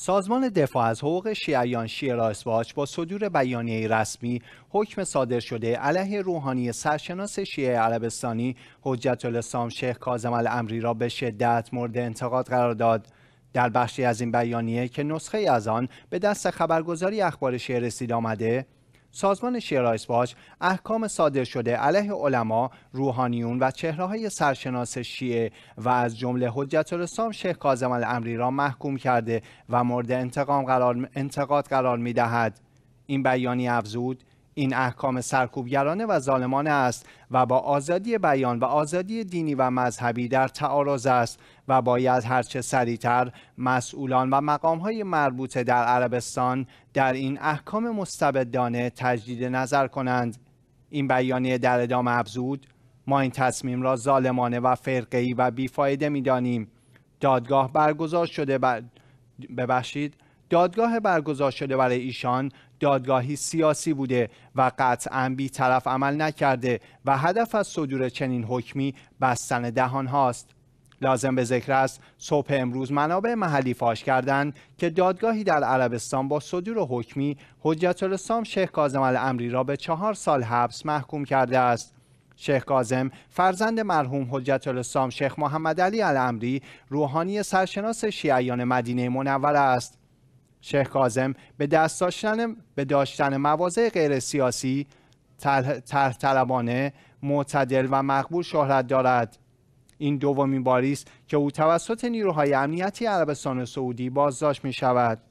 سازمان دفاع از حقوق شیعیان شیرا اسواج با صدور بیانیه رسمی حکم صادر شده علیه روحانی سرشناس شیعه عربستانی حجت الاسلام شیخ کاظم الامری را به شدت مورد انتقاد قرار داد در بخشی از این بیانیه که نسخه از آن به دست خبرگزاری اخبار شیعه رسید آمده سازمان شیرایس واچ احکام صادر شده علیه علما، روحانیون و چهره های سرشناس شیعه و از جمله حجت الاسلام شیخ کاظم الامری را محکوم کرده و مورد انتقام قرار انتقاد قرار می دهد. این بیانی افزود این احکام سرکوبگرانه و ظالمانه است و با آزادی بیان و آزادی دینی و مذهبی در تعارض است و باید هرچه سریعتر مسئولان و مقامهای مربوطه در عربستان در این احکام مستبدانه تجدید نظر کنند این بیانیه در ادامه ابزود، ما این تصمیم را ظالمانه و فرقه‌ای و بیفایده دانیم. دادگاه برگزار شده بر... ببخشید دادگاه برگزار شده برای ایشان دادگاهی سیاسی بوده و قطعا طرف عمل نکرده و هدف از صدور چنین حکمی بستن دهان هاست. لازم به ذکر است صبح امروز منابع محلی فاش کردند که دادگاهی در عربستان با صدور حکمی حجت الاسلام شیخ کاظم الامری را به چهار سال حبس محکوم کرده است شیخ کاظم فرزند مرحوم حجت الاسلام شیخ محمد علی الامری روحانی سرشناس شیعیان مدینه منوره است شیخ کازم به دست داشتن به داشتن مواضع غیر سیاسی طرح طلبانه معتدل و مقبول شهرت دارد این دومین باری است که او توسط نیروهای امنیتی عربستان سعودی بازداشت می شود